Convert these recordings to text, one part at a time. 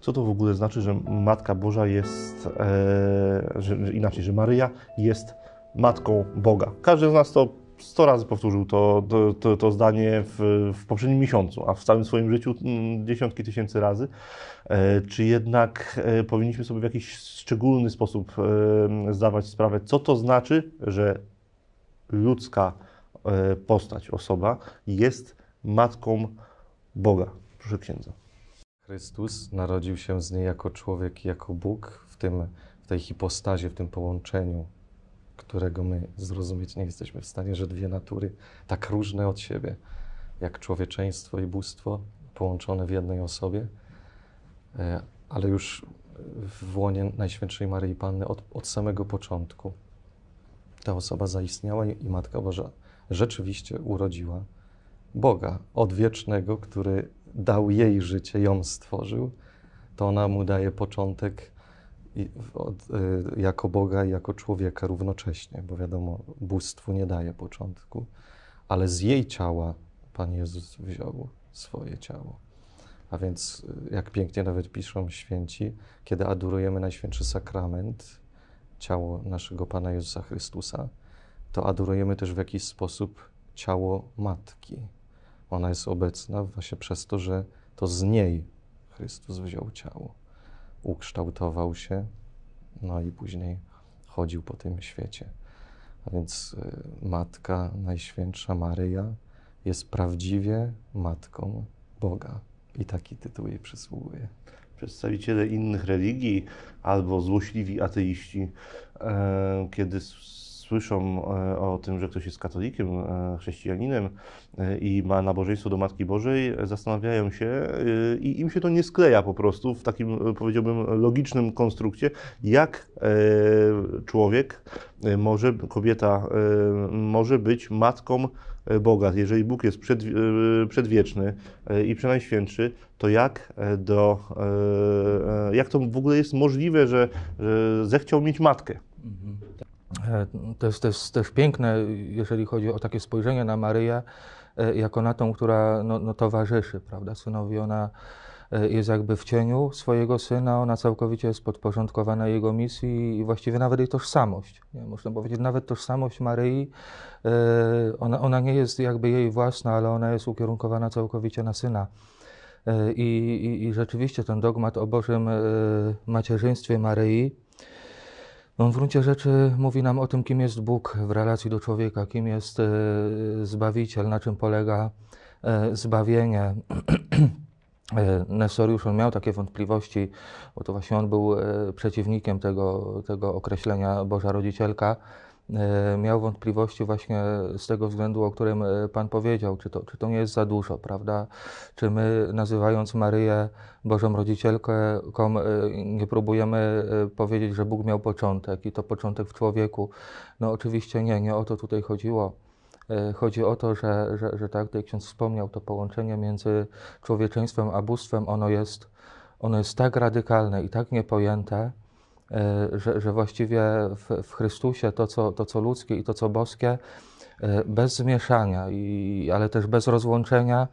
Co to w ogóle znaczy, że Matka Boża jest, e, że, inaczej, że Maryja jest Matką Boga? Każdy z nas to 100 razy powtórzył to, to, to zdanie w, w, poprzednim miesiącu, a w całym swoim życiu mm, dziesiątki tysięcy razy. E, czy jednak e, powinniśmy sobie w jakiś szczególny sposób e, zdawać sprawę, co to znaczy, że ludzka postać, osoba jest matką Boga? Proszę księdza. Chrystus narodził się z niej jako człowiek i jako Bóg w, tym, w tej hipostazie, w tym połączeniu, którego my zrozumieć nie jesteśmy w stanie, że dwie natury tak różne od siebie, jak człowieczeństwo i bóstwo, połączone w jednej osobie, e, ale już w łonie Najświętszej Maryi Panny od, od samego początku. Ta osoba zaistniała i Matka Boża rzeczywiście urodziła Boga odwiecznego, który dał jej życie, ją stworzył, to ona mu daje początek y, jako Boga i jako człowieka równocześnie, bo wiadomo, bóstwu nie daje początku, ale z jej ciała Pan Jezus wziął swoje ciało. A więc, y, jak pięknie nawet piszą święci, kiedy adorujemy Najświętszy Sakrament, ciało naszego Pana Jezusa Chrystusa, to adorujemy też w jakiś sposób ciało Matki, ona jest obecna właśnie przez to, że to z niej Chrystus wziął ciało, ukształtował się, no i później chodził po tym świecie. A więc y, Matka Najświętsza Maryja jest prawdziwie Matką Boga. I taki tytuł jej przysługuje. Przedstawiciele innych religii albo złośliwi ateiści, e, kiedy słyszą e, o tym, że ktoś jest katolikiem, e, chrześcijaninem e, i ma nabożeństwo do Matki Bożej, zastanawiają się i im się to nie skleja po prostu w takim, powiedziałbym, logicznym konstrukcie, jak człowiek może, kobieta może być matką Boga. Jeżeli Bóg jest przed, przedwieczny i przenajświętszy, to jak, do, jak to w ogóle jest możliwe, że, że zechciał mieć matkę? Mhm. E, to jest, to jest też piękne, jeżeli chodzi o takie spojrzenie na Maryję, e, jako na tą, która no, no towarzyszy, prawda, synowi. Ona e, jest jakby w cieniu swojego syna, ona całkowicie jest podporządkowana jego misji i właściwie nawet jej tożsamość. Nie? Można powiedzieć, nawet tożsamość Maryi, ona, ona nie jest jakby jej własna, ale ona jest ukierunkowana całkowicie na syna. I, i, i rzeczywiście ten dogmat o Bożym macierzyństwie Maryi, on w gruncie rzeczy mówi nam o tym, kim jest Bóg w relacji do człowieka, kim jest e, Zbawiciel, na czym polega e, zbawienie. E, Nesoriusz, on miał takie wątpliwości, bo to właśnie on był przeciwnikiem tego, tego określenia Boża Rodzicielka. E, miał wątpliwości właśnie z tego względu, o którym e, Pan powiedział, czy to, czy to nie jest za dużo, prawda? Czy my nazywając Maryję Bożą Rodzicielką e, nie próbujemy powiedzieć, że Bóg miał początek i to początek w człowieku? No oczywiście nie, nie o to tutaj chodziło. Chodzi o to, że, że, że tak jak ksiądz wspomniał, to połączenie między człowieczeństwem a bóstwem, ono jest, ono jest tak radykalne i tak niepojęte, E, że, że właściwie w, w, Chrystusie to co, to, co ludzkie i to, co boskie, e, bez zmieszania, i, ale też bez rozłączenia,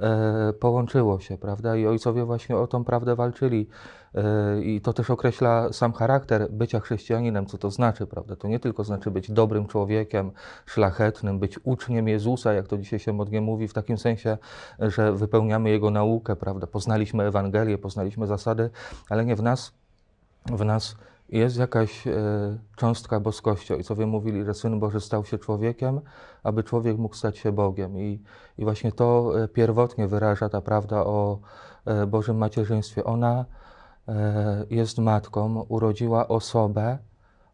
e, połączyło się, prawda? I ojcowie właśnie o tą prawdę walczyli. I to też określa sam charakter bycia chrześcijaninem, co to znaczy, prawda? To nie tylko znaczy być dobrym człowiekiem, szlachetnym, być uczniem Jezusa, jak to dzisiaj się modnie mówi, w takim sensie, że wypełniamy Jego naukę, prawda? Poznaliśmy Ewangelię, poznaliśmy zasady, ale nie w nas w nas jest jakaś e, cząstka boskości. Ojcowie mówili, że Syn Boży stał się człowiekiem, aby człowiek mógł stać się Bogiem. I, i właśnie to e, pierwotnie wyraża ta prawda o e, Bożym macierzyństwie. Ona jest matką, urodziła osobę,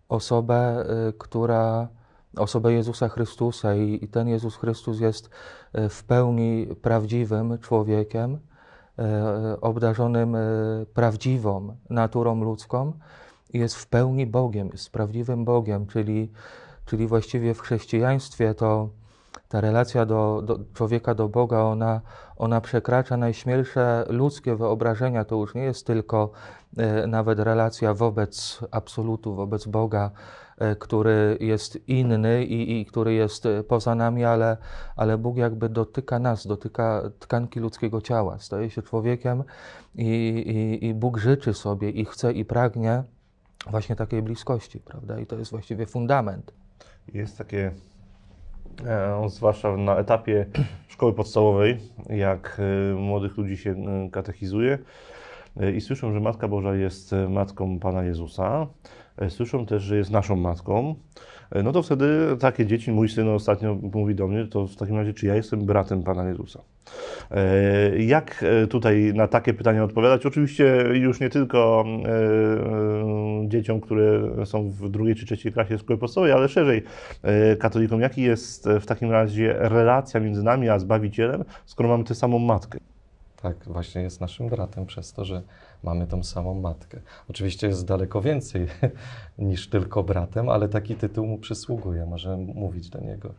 osobę, która, osobę Jezusa Chrystusa i, i ten Jezus Chrystus jest w pełni prawdziwym człowiekiem, E, obdarzonym e, prawdziwą naturą ludzką, jest w pełni Bogiem, jest prawdziwym Bogiem, czyli, czyli właściwie w chrześcijaństwie to ta relacja do, do, człowieka do Boga, ona, ona przekracza najśmielsze ludzkie wyobrażenia. To już nie jest tylko e, nawet relacja wobec absolutu, wobec Boga, E, który jest inny i, i który jest e, poza nami, ale, ale Bóg jakby dotyka nas, dotyka tkanki ludzkiego ciała, staje się człowiekiem i, i, i Bóg życzy sobie i chce i pragnie właśnie takiej bliskości, prawda? I to jest właściwie fundament. Jest takie e, zwłaszcza na etapie szkoły podstawowej, jak młodych ludzi się katechizuje i słyszą, że Matka Boża jest matką Pana Jezusa, E, słyszą też, że jest naszą matką, e, no to wtedy takie dzieci, mój syn ostatnio mówi do mnie, to w takim razie, czy ja jestem bratem Pana Jezusa? E, jak tutaj na takie pytania odpowiadać? Oczywiście już nie tylko mm, dzieciom, które są w drugiej czy trzeciej klasie szkoły podstawowej, ale szerzej katolikom. Jaki jest w takim razie relacja między nami a Zbawicielem, skoro mamy tę samą matkę? Tak, właśnie jest naszym bratem przez to, że mamy tą samą matkę. Oczywiście jest daleko więcej niż tylko bratem, ale taki tytuł mu przysługuje. Możemy mówić do niego,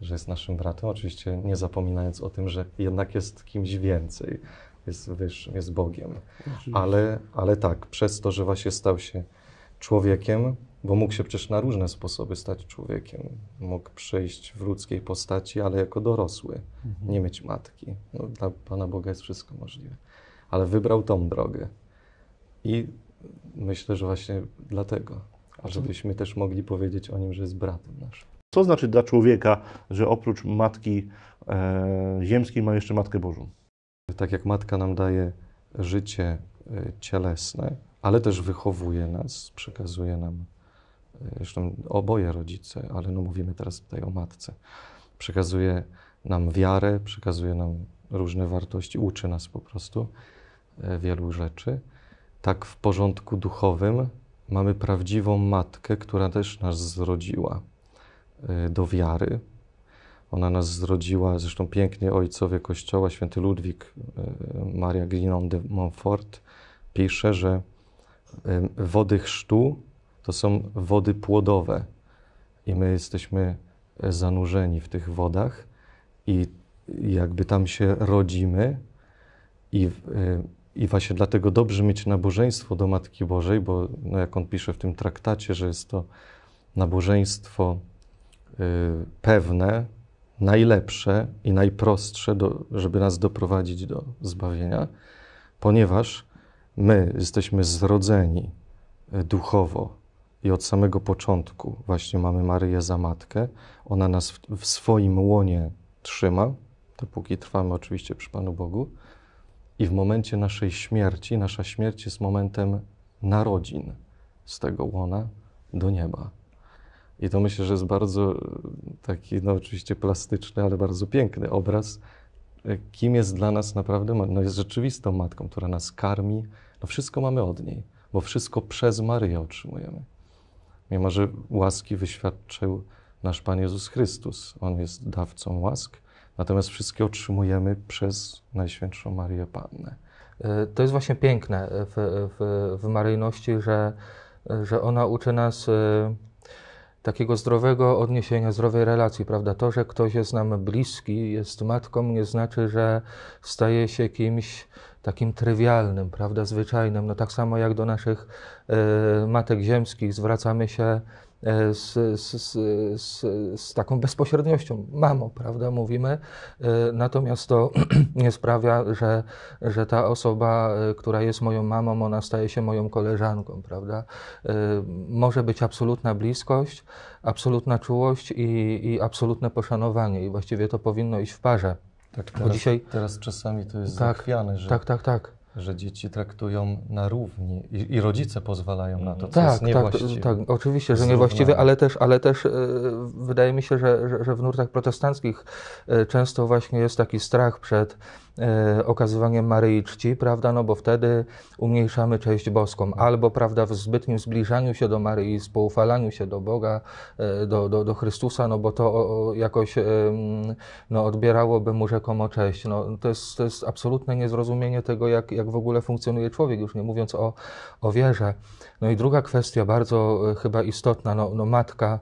że jest naszym bratem, oczywiście nie zapominając o tym, że jednak jest kimś więcej, jest wyższym, jest Bogiem. Ale, ale tak, przez to, że właśnie stał się człowiekiem, bo mógł się przecież na różne sposoby stać człowiekiem. Mógł przejść w ludzkiej postaci, ale jako dorosły, mhm. nie mieć matki. No, dla Pana Boga jest wszystko możliwe. Ale wybrał tą drogę. I myślę, że właśnie dlatego, żebyśmy też mogli powiedzieć o nim, że jest bratem naszym. Co znaczy dla człowieka, że oprócz matki e, ziemskiej ma jeszcze Matkę Bożą? Tak jak matka nam daje życie e, cielesne, ale też wychowuje nas, przekazuje nam, e, zresztą oboje rodzice, ale no mówimy teraz tutaj o matce, przekazuje nam wiarę, przekazuje nam różne wartości, uczy nas po prostu e, wielu rzeczy tak w porządku duchowym mamy prawdziwą matkę, która też nas zrodziła y, do wiary. Ona nas zrodziła, zresztą pięknie ojcowie Kościoła, święty Ludwik, y, Maria Grinon de Montfort, pisze, że y, wody chrztu to są wody płodowe i my jesteśmy zanurzeni w tych wodach i jakby tam się rodzimy i i właśnie dlatego dobrze mieć nabożeństwo do Matki Bożej, bo no jak on pisze w tym traktacie, że jest to nabożeństwo y, pewne, najlepsze i najprostsze, do, żeby nas doprowadzić do zbawienia, ponieważ my jesteśmy zrodzeni y, duchowo i od samego początku właśnie mamy Maryję za matkę. Ona nas w, w swoim łonie trzyma, dopóki trwamy oczywiście przy Panu Bogu i w momencie naszej śmierci, nasza śmierć jest momentem narodzin z tego łona do nieba. I to myślę, że jest bardzo e, taki, no oczywiście plastyczny, ale bardzo piękny obraz, e, kim jest dla nas naprawdę, no jest rzeczywistą matką, która nas karmi. No wszystko mamy od niej, bo wszystko przez Maryję otrzymujemy. Mimo, że łaski wyświadczył nasz Pan Jezus Chrystus. On jest dawcą łask, Natomiast wszystkie otrzymujemy przez Najświętszą Marię Pannę. E, to jest właśnie piękne w, w, w Maryjności, że, że ona uczy nas e, takiego zdrowego odniesienia, zdrowej relacji, prawda? To, że ktoś jest nam bliski, jest matką, nie znaczy, że staje się kimś takim trywialnym, prawda, zwyczajnym. No tak samo jak do naszych e, matek ziemskich zwracamy się E, z, z, z, z taką bezpośredniością. Mamo, prawda, mówimy. E, natomiast to nie sprawia, że, że ta osoba, e, która jest moją mamą, ona staje się moją koleżanką, prawda. Może być absolutna bliskość, absolutna czułość i, i absolutne poszanowanie i właściwie to powinno iść w parze. Tak, teraz, Bo dzisiaj, teraz czasami to jest tak, zachwiane, że... Tak, tak, tak że dzieci traktują na równi i, i rodzice pozwalają na to, co tak, jest tak, niewłaściwe. Tak, tak, oczywiście, że niewłaściwe, ale też, ale też e, wydaje mi się, że, że, że w nurtach protestanckich e, często właśnie jest taki strach przed E, okazywaniem Maryi czci, prawda, no bo wtedy umniejszamy cześć boską, albo, prawda, w zbytnim zbliżaniu się do Maryi, spoufalaniu się do Boga, e, do, do, do Chrystusa, no bo to jakoś no, odbierałoby mu rzekomo cześć. No, to, jest, to jest absolutne niezrozumienie tego, jak, jak w ogóle funkcjonuje człowiek, już nie mówiąc o, o wierze. No i druga kwestia, bardzo e, chyba istotna, no, no matka,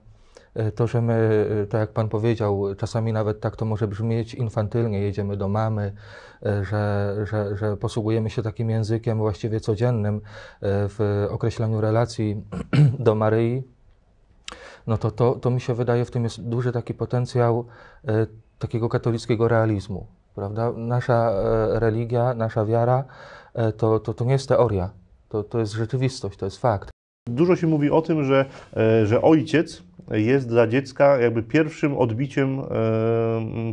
E, to, że my, tak jak Pan powiedział, czasami nawet tak to może brzmieć infantylnie, jedziemy do mamy, e, że, że, że posługujemy się takim językiem właściwie codziennym w określaniu relacji do Maryi, no to, to, to mi się wydaje, w tym jest duży taki potencjał takiego katolickiego realizmu. Prawda? Nasza religia, nasza wiara to, to, to nie jest teoria, to, to jest rzeczywistość, to jest fakt. Dużo się mówi o tym, że, że ojciec jest dla dziecka jakby pierwszym odbiciem e,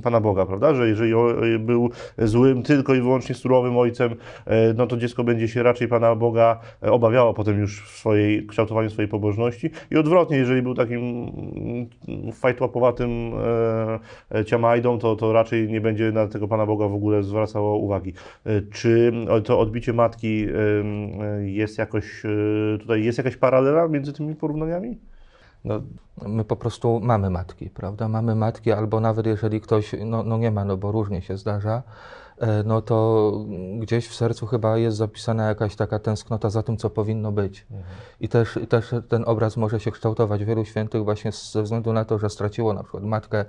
Pana Boga, prawda? Że jeżeli e, był złym, tylko i wyłącznie surowym ojcem, e, no to dziecko będzie się raczej Pana Boga obawiało potem już w swojej, kształtowaniu swojej pobożności i odwrotnie, jeżeli był takim mm, fajtłapowatym ciamajdą, to, to raczej nie będzie na tego Pana Boga w ogóle zwracało uwagi. Czy to odbicie matki jest jakoś, tutaj jest jakaś paralela między tymi porównaniami? No, my po prostu mamy matki, prawda? Mamy matki, albo nawet jeżeli ktoś, no, no nie ma, no bo różnie się zdarza, E, no to gdzieś w sercu chyba jest zapisana jakaś taka tęsknota za tym, co powinno być. Mhm. I też, też ten obraz może się kształtować. Wielu świętych właśnie ze względu na to, że straciło na przykład matkę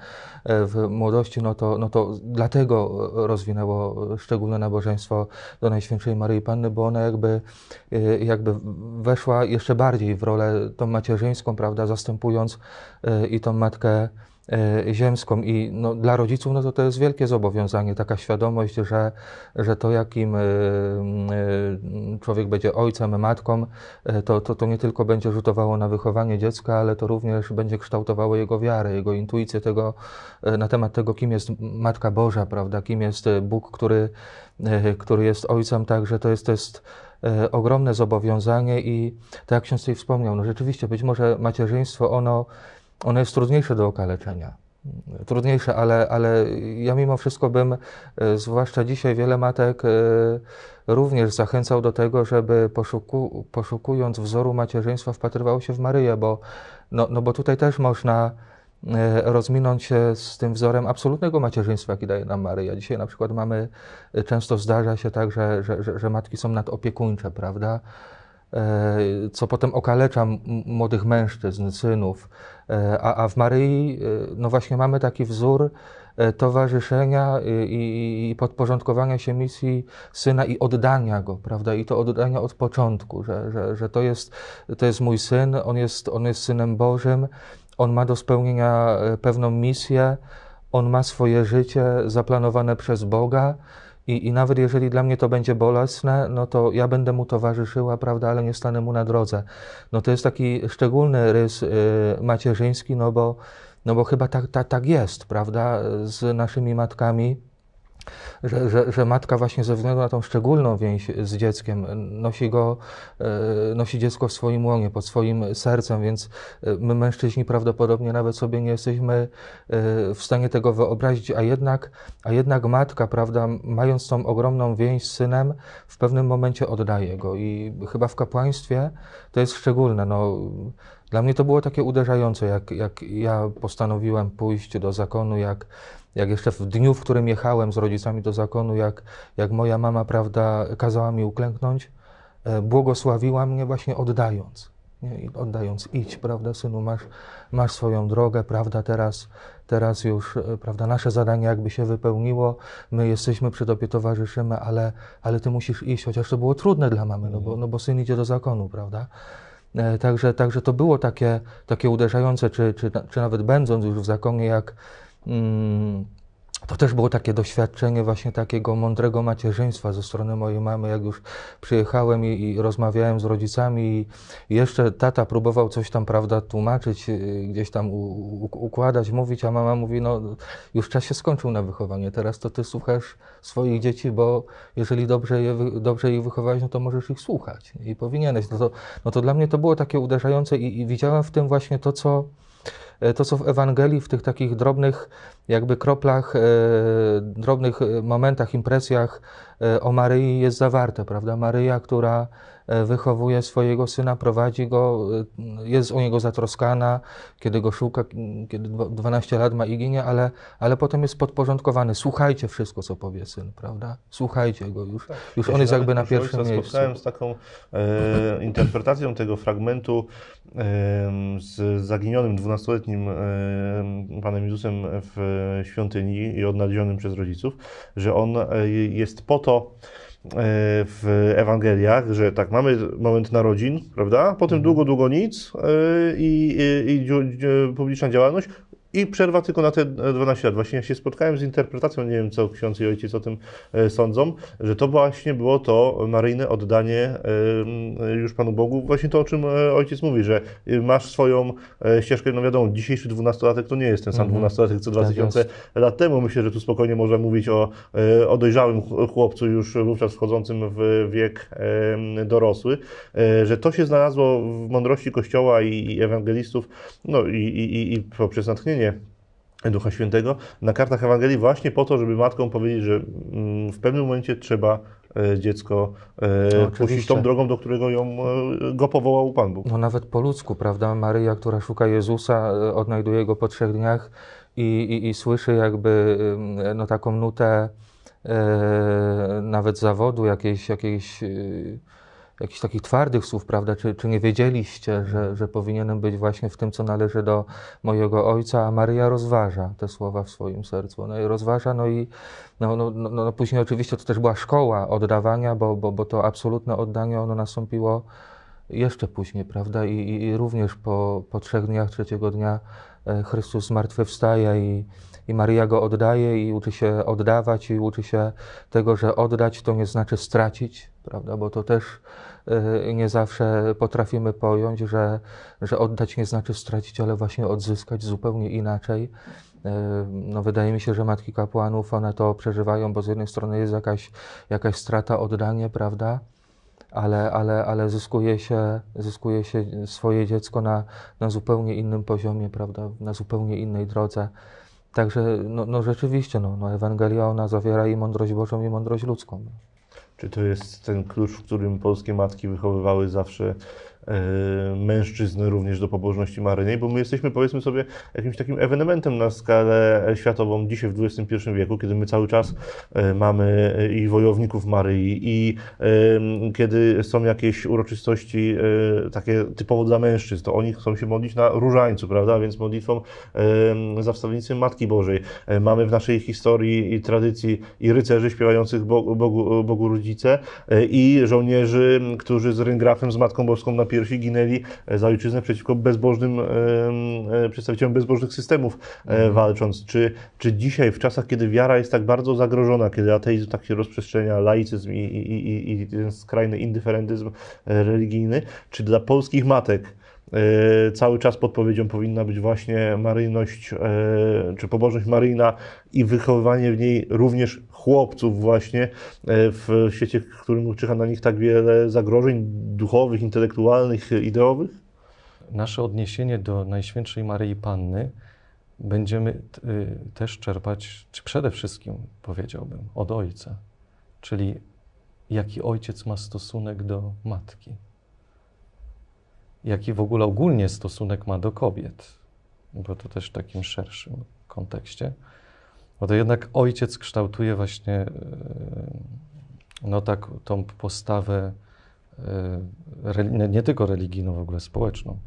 e, w młodości, no to, no to dlatego rozwinęło szczególne nabożeństwo do Najświętszej Maryi Panny, bo ona jakby, e, jakby weszła jeszcze bardziej w rolę tą macierzyńską, prawda, zastępując i tą matkę E, ziemską i no, dla rodziców no, to, to jest wielkie zobowiązanie, taka świadomość, że, że to jakim e, e, człowiek będzie ojcem, matką, to, to, to nie tylko będzie rzutowało na wychowanie dziecka, ale to również będzie kształtowało jego wiarę, jego intuicję tego, na temat tego, kim jest Matka Boża, prawda, kim jest Bóg, który, który jest ojcem, także to jest, to jest ogromne zobowiązanie i tak jak ksiądz tutaj wspomniał, no rzeczywiście być może macierzyństwo ono ono jest trudniejsze do okaleczenia. Trudniejsze, ale, ale ja mimo wszystko bym, e, zwłaszcza dzisiaj, wiele matek e, również zachęcał do tego, żeby poszuku, poszukując wzoru macierzyństwa wpatrywało się w Maryję, bo, no, no bo tutaj też można e, rozminąć się z tym wzorem absolutnego macierzyństwa, jaki daje nam Maryja. Dzisiaj na przykład mamy, często zdarza się tak, że, że, że, że matki są nadopiekuńcze, prawda? Co potem okalecza młodych mężczyzn, synów, E, a, a w Maryi, e, no właśnie mamy taki wzór e, towarzyszenia i, i podporządkowania się misji syna i oddania go, prawda? I to oddania od początku, że, że, że to, jest, to jest mój syn, on jest, on jest synem Bożym, on ma do spełnienia pewną misję, on ma swoje życie zaplanowane przez Boga i, I nawet jeżeli dla mnie to będzie bolesne, no to ja będę mu towarzyszyła, prawda, ale nie stanę mu na drodze. No to jest taki szczególny rys y, macierzyński, no bo, no bo chyba tak, tak, tak jest, prawda, z naszymi matkami że, że, że, matka właśnie ze względu na tą szczególną więź z dzieckiem nosi go, e, nosi dziecko w swoim łonie, pod swoim sercem, więc e, my mężczyźni prawdopodobnie nawet sobie nie jesteśmy e, w stanie tego wyobrazić, a jednak, a jednak matka, prawda, mając tą ogromną więź z synem, w pewnym momencie oddaje go i chyba w kapłaństwie to jest szczególne, no, dla mnie to było takie uderzające, jak, jak ja postanowiłem pójść do zakonu, jak, jak jeszcze w dniu, w którym jechałem z rodzicami do zakonu, jak, jak moja mama, prawda, kazała mi uklęknąć, e, błogosławiła mnie właśnie oddając. Nie? Oddając, idź, prawda, synu, masz, masz swoją drogę, prawda, teraz, teraz już, e, prawda, nasze zadanie jakby się wypełniło, my jesteśmy przy tobie, towarzyszymy, ale, ale ty musisz iść, chociaż to było trudne dla mamy, no bo, no bo syn idzie do zakonu, prawda. E, także, także to było takie, takie uderzające, czy, czy, czy nawet będąc już w zakonie, jak, Mm, to też było takie doświadczenie właśnie takiego mądrego macierzyństwa ze strony mojej mamy, jak już przyjechałem i, i rozmawiałem z rodzicami i jeszcze tata próbował coś tam, prawda, tłumaczyć, y, gdzieś tam u, u, układać, mówić, a mama mówi, no już czas się skończył na wychowanie, teraz to ty słuchasz swoich dzieci, bo jeżeli dobrze je, dobrze ich wychowałeś, no to możesz ich słuchać i powinieneś. No to, no to dla mnie to było takie uderzające i, i widziałem w tym właśnie to, co E, to, co w Ewangelii, w tych takich drobnych jakby kroplach, e, drobnych e, momentach, impresjach E, o Maryi jest zawarte, prawda? Maryja, która e, wychowuje swojego syna, prowadzi go, e, jest o niego zatroskana, kiedy go szuka, kiedy 12 lat ma i ginie, ale, ale potem jest podporządkowany. Słuchajcie wszystko, co powie syn, prawda? Słuchajcie go już. Tak. Już ja on jest jakby na pierwszym miejscu. Spotkałem z taką e, interpretacją tego fragmentu e, z zaginionym 12-letnim e, Panem Jezusem w świątyni i odnadzionym przez rodziców, że on jest po to, to e, w Ewangeliach, że tak, mamy moment narodzin, prawda? Potem mhm. długo, długo nic e, i, i, i publiczna działalność, i przerwa tylko na te 12 lat. Właśnie ja się spotkałem z interpretacją, nie wiem co ksiądz i ojciec o tym e, sądzą, że to właśnie było to maryjne oddanie e, już Panu Bogu, właśnie to o czym e, ojciec mówi, że masz swoją ścieżkę, no wiadomo, dzisiejszy dwunastolatek to nie jest ten sam mhm. dwunastolatek mm -hmm. co 2000 tak lat temu. Myślę, że tu spokojnie można mówić o, o dojrzałym chłopcu już wówczas wchodzącym w wiek dorosły, że to się znalazło w mądrości Kościoła i ewangelistów, no i, i, i poprzez natchnienie natchnienie Ducha Świętego na kartach Ewangelii właśnie po to, żeby matkom powiedzieć, że mm, w pewnym momencie trzeba e, dziecko no, tą drogą, do którego ją, e, go powołał Pan Bóg. No nawet po ludzku, prawda? Maryja, która szuka Jezusa, odnajduje Go po trzech dniach i, i, i słyszy jakby no, taką nutę e, nawet zawodu, jakiejś, jakiejś y, jakichś takich twardych słów, prawda? Czy, czy nie wiedzieliście, że, że powinienem być właśnie w tym, co należy do mojego ojca? A Maryja rozważa te słowa w swoim sercu. No i rozważa, no i no, no, no, no, no później oczywiście to też była szkoła oddawania, bo, bo, bo to absolutne oddanie ono nastąpiło jeszcze później, prawda? I, i, i również po, po trzech dniach, trzeciego dnia e, Chrystus zmartwychwstaje i, i Maria go oddaje i uczy się oddawać i uczy się tego, że oddać to nie znaczy stracić, prawda? Bo to też y, nie zawsze potrafimy pojąć, że, że oddać nie znaczy stracić, ale właśnie odzyskać zupełnie inaczej. Y, no, wydaje mi się, że matki kapłanów one to przeżywają, bo z jednej strony jest jakaś, jakaś strata oddanie, prawda? ale, ale, ale zyskuje, się, zyskuje się swoje dziecko na, na zupełnie innym poziomie, prawda? na zupełnie innej drodze. Także no, no rzeczywiście, no, no, Ewangelia ona zawiera i mądrość Bożą, i mądrość ludzką. No. Czy to jest ten klucz, w którym polskie matki wychowywały zawsze E, mężczyzn również do pobożności maryjnej, bo my jesteśmy, powiedzmy sobie, jakimś takim ewenementem na skalę światową dzisiaj w XXI wieku, kiedy my cały czas e, mamy e, i wojowników Maryi, i kiedy są jakieś uroczystości takie typowo dla mężczyzn, to oni chcą się modlić na różańcu, prawda? Więc modlitwą za wstawiennictwem Matki Bożej. Mamy w naszej historii i tradycji i rycerzy śpiewających Bogu, Bogu Rodzice, i żołnierzy, którzy z ryngrafem, z Matką Boską na pier- pierwsi ginęli e, za ojczyznę przeciwko bezbożnym, e, przedstawicielom bezbożnych systemów e, mhm. walcząc. Czy, czy dzisiaj, w czasach, kiedy wiara jest tak bardzo zagrożona, kiedy ateizm tak się rozprzestrzenia, laicyzm i, i, i, i ten skrajny indyferentyzm religijny, czy dla polskich matek E, cały czas podpowiedzią powinna być właśnie maryjność e, czy pobożność maryjna i wychowywanie w niej również chłopców właśnie e, w świecie, w którym czyha na nich tak wiele zagrożeń duchowych, intelektualnych, ideowych? Nasze odniesienie do Najświętszej Maryi Panny będziemy też czerpać, czy przede wszystkim powiedziałbym, od Ojca, czyli jaki ojciec ma stosunek do matki jaki w ogóle ogólnie stosunek ma do kobiet, bo to też w takim szerszym kontekście. Bo to jednak ojciec kształtuje właśnie e, no tak, tą postawę e, nie tylko religijną, w ogóle społeczną,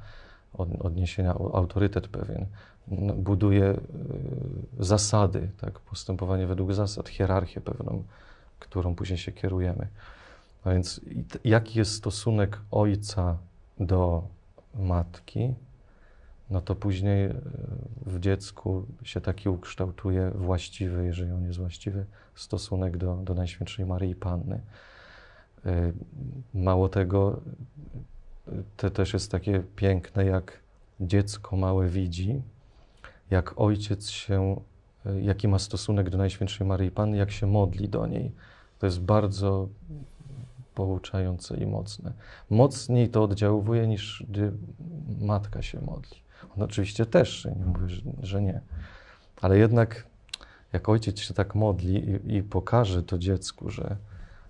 odniesienia, autorytet pewien. No, buduje e, zasady, tak, postępowanie według zasad, hierarchię pewną, którą później się kierujemy. A więc jaki jest stosunek ojca do matki, no to później e, w dziecku się taki ukształtuje właściwy, jeżeli on jest właściwy, stosunek do, do Najświętszej Maryi Panny. E, mało tego, to też jest takie piękne, jak dziecko małe widzi, jak ojciec się, e, jaki ma stosunek do Najświętszej Maryi Panny, jak się modli do niej. To jest bardzo pouczające i mocne. Mocniej to oddziałuje niż gdy matka się modli. On no oczywiście też, nie mówię, że nie. Ale jednak jak ojciec się tak modli i, i pokaże to dziecku, że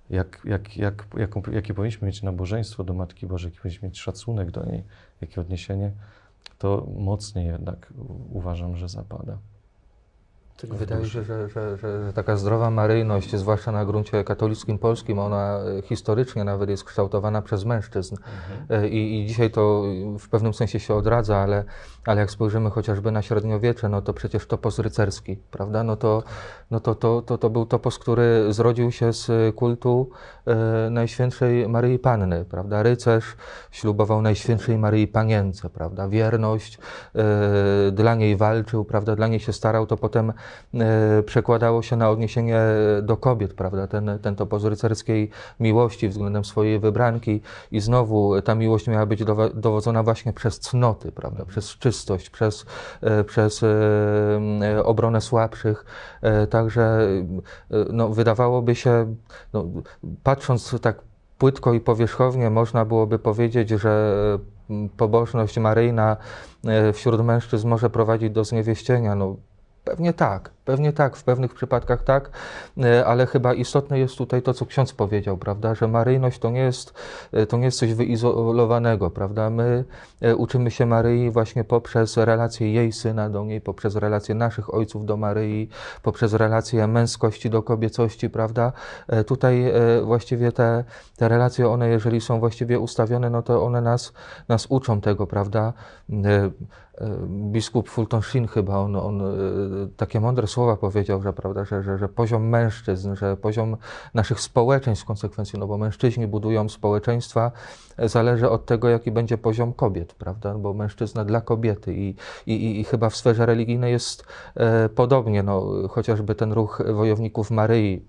jak, jak, jak, jakie powinniśmy mieć nabożeństwo do Matki Bożej, jaki powinniśmy mieć szacunek do niej, jakie odniesienie, to mocniej jednak uważam, że zapada. Wydaje się, że, że, że, że, taka zdrowa maryjność, zwłaszcza na gruncie katolickim polskim, ona e, historycznie nawet jest kształtowana przez mężczyzn. Mhm. E, I, I, dzisiaj to w pewnym sensie się odradza, ale, ale jak spojrzymy chociażby na średniowiecze, no to przecież topos rycerski, prawda? No to, no to, to, to, to był topos, który zrodził się z e, kultu e, Najświętszej Maryi Panny, prawda? Rycerz ślubował Najświętszej Maryi Panience, prawda? Wierność, e, dla niej walczył, prawda? Dla niej się starał, to potem E, przekładało się na odniesienie do kobiet, prawda? Ten, ten topos rycerskiej miłości względem swojej wybranki i znowu ta miłość miała być dowodzona właśnie przez cnoty, prawda? Przez czystość, przez, e, przez e, obronę słabszych. Także no, wydawałoby się, no, patrząc tak płytko i powierzchownie, można byłoby powiedzieć, że pobożność maryjna wśród mężczyzn może prowadzić do zniewieścienia. No, Pewnie tak. Pewnie tak, w pewnych przypadkach tak, e, ale chyba istotne jest tutaj to, co ksiądz powiedział, prawda, że maryjność to nie jest, e, to nie jest coś wyizolowanego, prawda. My e, uczymy się Maryi właśnie poprzez relację jej syna do niej, poprzez relację naszych ojców do Maryi, poprzez relację męskości do kobiecości, prawda. Tutaj właściwie te, te relacje, one jeżeli są właściwie ustawione, no to one nas, nas uczą tego, prawda. Biskup Fulton Sheen chyba, on, on takie mądre słowa powiedział, że, prawda, że, że, że poziom mężczyzn, że poziom naszych społeczeństw w konsekwencji, no bo mężczyźni budują społeczeństwa, e, zależy od tego, jaki będzie poziom kobiet, prawda, bo mężczyzna dla kobiety i, i, i chyba w sferze religijnej jest e, podobnie, no, chociażby ten ruch wojowników Maryi,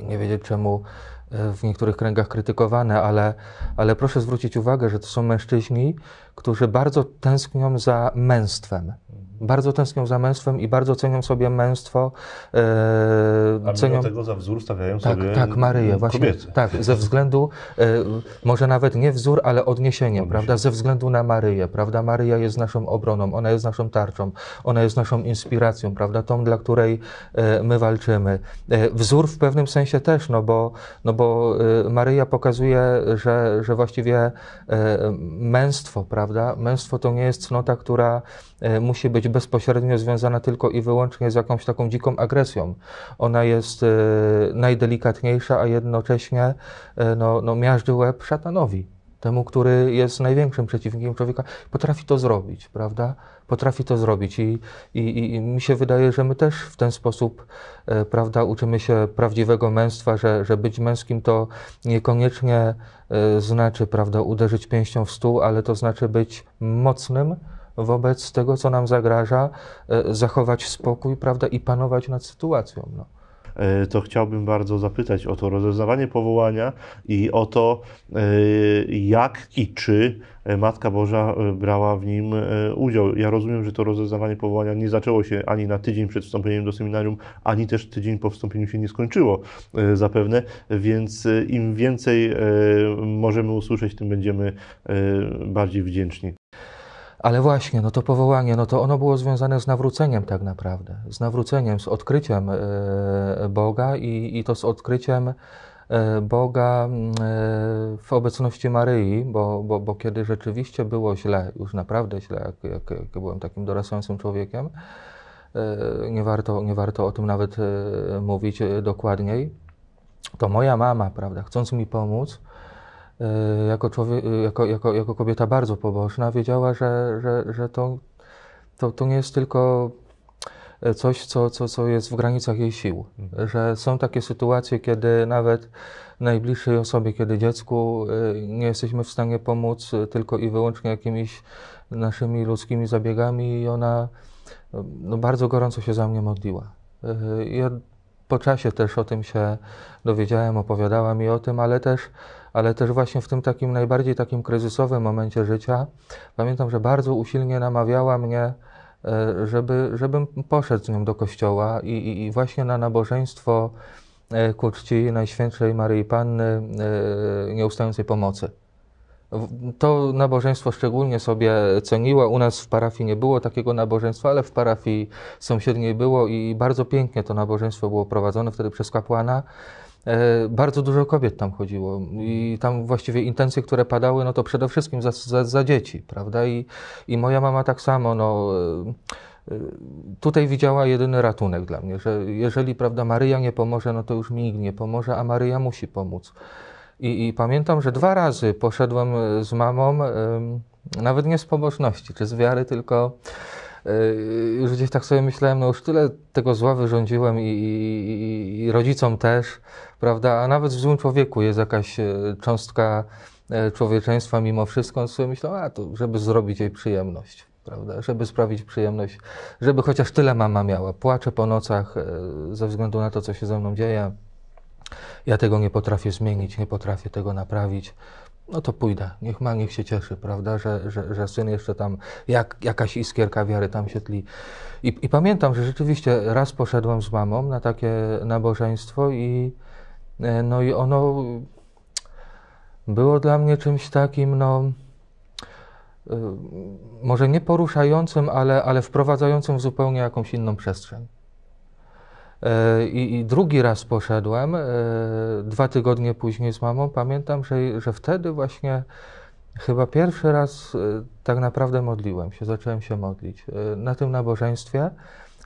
e, nie wiedzieć czemu e, w niektórych kręgach krytykowane, ale, ale proszę zwrócić uwagę, że to są mężczyźni, którzy bardzo tęsknią za męstwem bardzo tęsknią za męstwem i bardzo cenią sobie męstwo. E, A cenią tego za wzór stawiają tak, sobie Tak, Maryję, właśnie. Tak, ze względu, e, może nawet nie wzór, ale odniesienie, prawda, ze względu na Maryję, prawda. Maryja jest naszą obroną, ona jest naszą tarczą, ona jest naszą inspiracją, prawda, tą, dla której e, my walczymy. E, wzór w pewnym sensie też, no bo, no bo e, Maryja pokazuje, że, że właściwie e, męstwo, prawda, męstwo to nie jest cnota, która e, musi być bezpośrednio związana tylko i wyłącznie z jakąś taką dziką agresją. Ona jest e, najdelikatniejsza, a jednocześnie e, no, no, miażdży łeb szatanowi, temu, który jest największym przeciwnikiem człowieka. Potrafi to zrobić, prawda? Potrafi to zrobić i, i, i mi się wydaje, że my też w ten sposób, e, prawda, uczymy się prawdziwego męstwa, że, że być męskim to niekoniecznie znaczy, prawda, uderzyć pięścią w stół, ale to znaczy być mocnym, wobec tego, co nam zagraża, e, zachować spokój prawda, i panować nad sytuacją. No e, to chciałbym bardzo zapytać o to rozeznawanie powołania i o to, e, jak i czy Matka Boża brała w nim udział. Ja rozumiem, że to rozeznawanie powołania nie zaczęło się ani na tydzień przed wstąpieniem do seminarium, ani też tydzień po wstąpieniu się nie skończyło zapewne, więc im więcej możemy usłyszeć, tym będziemy bardziej wdzięczni. Ale właśnie, no to powołanie, no to ono było związane z nawróceniem tak naprawdę, z nawróceniem, z odkryciem e, Boga i, i to z odkryciem e, Boga e, w obecności Maryi, bo, bo, bo kiedy rzeczywiście było źle, już naprawdę źle, jak, jak, jak byłem takim dorastającym człowiekiem, nie warto, nie warto o tym nawet mówić dokładniej, to moja mama, prawda, chcąc mi pomóc, Y, jako, człowiek, y, jako, jako, jako kobieta bardzo pobożna, wiedziała, że, że, że to, to, to nie jest tylko coś, co, co, co jest w granicach jej sił. Że są takie sytuacje, kiedy nawet najbliższej osobie, kiedy dziecku y, nie jesteśmy w stanie pomóc tylko i wyłącznie jakimiś naszymi ludzkimi zabiegami i ona no, bardzo gorąco się za mnie modliła. Ja po czasie też o tym się dowiedziałem, opowiadała mi o tym, ale też ale też właśnie w tym takim najbardziej takim kryzysowym momencie życia, pamiętam, że bardzo usilnie namawiała mnie, e, żeby, żebym poszedł z nią do kościoła i, i właśnie na nabożeństwo e, ku czci Najświętszej Maryi Panny e, Nieustającej Pomocy. To nabożeństwo szczególnie sobie ceniła. U nas w parafii nie było takiego nabożeństwa, ale w parafii sąsiedniej było i bardzo pięknie to nabożeństwo było prowadzone wtedy przez kapłana. E, bardzo dużo kobiet tam chodziło i tam właściwie intencje, które padały, no to przede wszystkim za, za, za dzieci, prawda? I, I moja mama tak samo, no e, e, tutaj widziała jedyny ratunek dla mnie, że jeżeli prawda, Maryja nie pomoże, no to już mi nikt nie pomoże, a Maryja musi pomóc. I, I, pamiętam, że dwa razy poszedłem z mamą, nawet nie z pobożności czy z wiary, tylko już gdzieś tak sobie myślałem, no już tyle tego zła wyrządziłem i, i, i rodzicom też, prawda? A nawet w złym człowieku jest jakaś e, cząstka e, człowieczeństwa mimo wszystko. On sobie myślał, a to żeby zrobić jej przyjemność prawda? Żeby sprawić przyjemność, żeby chociaż tyle mama miała. Płaczę po nocach e, ze względu na to, co się ze mną dzieje. Ja tego nie potrafię zmienić, nie potrafię tego naprawić. No to pójdę, niech ma, niech się cieszy, prawda, że, że, że syn jeszcze tam, jak, jakaś iskierka wiary tam się tli. I, I pamiętam, że rzeczywiście raz poszedłem z mamą na takie nabożeństwo i, E, no i ono było dla mnie czymś takim, no e, może nie poruszającym, ale, ale wprowadzającym w zupełnie jakąś inną przestrzeń. E, I, I, drugi raz poszedłem, dwa tygodnie później z mamą. Pamiętam, że, że wtedy właśnie chyba pierwszy raz tak naprawdę modliłem się, zacząłem się modlić na tym nabożeństwie.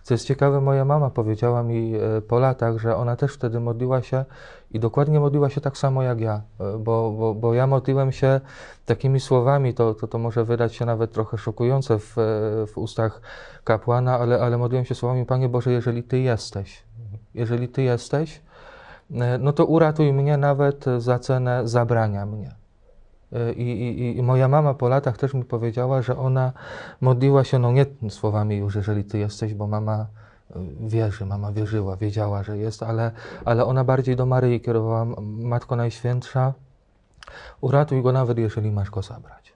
Co jest ciekawe, moja mama powiedziała mi e, po latach, że ona też wtedy modliła się i dokładnie modliła się tak samo jak ja, e, bo, bo, bo ja modliłem się takimi słowami, to, to, to może wydać się nawet trochę szokujące w, e, w ustach kapłana, ale, ale modliłem się słowami, Panie Boże, jeżeli Ty jesteś, jeżeli Ty jesteś, no to uratuj mnie nawet za cenę zabrania mnie. I, i, I, moja mama po latach też mi powiedziała, że ona modliła się, no nie słowami już, jeżeli ty jesteś, bo mama y, wierzy, mama wierzyła, wiedziała, że jest, ale, ale ona bardziej do Maryi kierowała, Matko Najświętsza, uratuj go nawet, jeżeli masz go zabrać.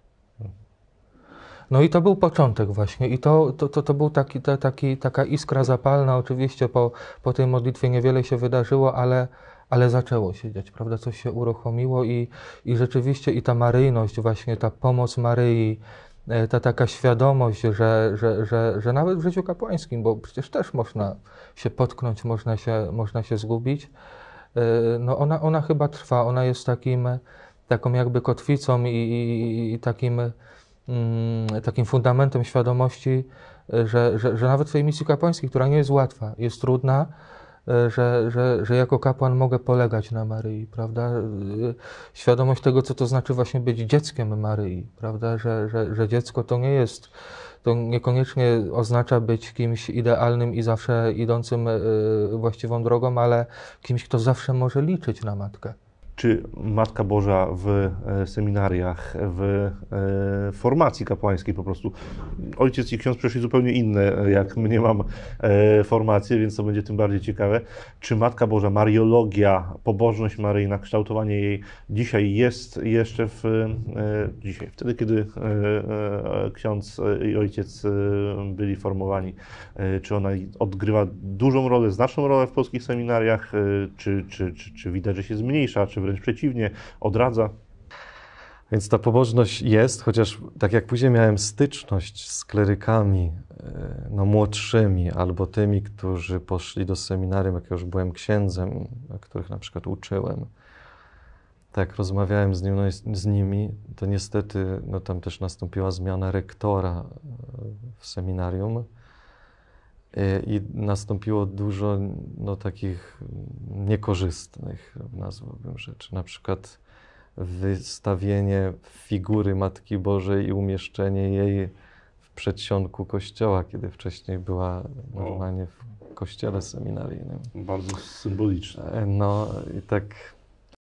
No i to był początek właśnie i to, to, to, to był taki, taki, taka iskra zapalna, oczywiście po, po tej modlitwie niewiele się wydarzyło, ale, ale zaczęło się dziać, prawda? Coś się uruchomiło i, i rzeczywiście i ta maryjność, właśnie ta pomoc Maryi, e, ta taka świadomość, że, że, że, że nawet w życiu kapłańskim, bo przecież też można się potknąć, można się, można się zgubić, e, no ona, ona chyba trwa, ona jest takim, taką jakby kotwicą i, i, i takim, mm, takim fundamentem świadomości, e, że, że, że nawet w tej misji kapłańskiej, która nie jest łatwa, jest trudna, E, że, że, że jako kapłan mogę polegać na Maryi, prawda? E, świadomość tego, co to znaczy właśnie być dzieckiem Maryi, prawda? Że, że, że dziecko to nie jest, to niekoniecznie oznacza być kimś idealnym i zawsze idącym e, właściwą drogą, ale kimś, kto zawsze może liczyć na matkę czy Matka Boża w e, seminariach, w e, formacji kapłańskiej po prostu. Ojciec i ksiądz przeszli zupełnie inne, jak mnie mam e, formację, więc to będzie tym bardziej ciekawe. Czy Matka Boża, mariologia, pobożność Maryjna, kształtowanie jej dzisiaj jest jeszcze w... dzisiaj, wtedy kiedy ksiądz i ojciec byli formowani, czy ona odgrywa dużą rolę, znaczną rolę w polskich seminariach, czy, czy, czy, czy widać, że się zmniejsza, czy wręcz przeciwnie, odradza. Więc ta pobożność jest, chociaż tak jak później miałem styczność z klerykami e, no, młodszymi albo tymi, którzy poszli do seminarium, jak już byłem księdzem, których na przykład uczyłem, tak rozmawiałem z, nim, no, z nimi, to niestety no, tam też nastąpiła zmiana rektora e, w seminarium. Y, i nastąpiło dużo no, takich niekorzystnych, nazwałbym rzeczy. Na przykład wystawienie figury Matki Bożej i umieszczenie jej w przedsionku kościoła, kiedy wcześniej była normalnie w kościele seminaryjnym. Bardzo symboliczne. No i tak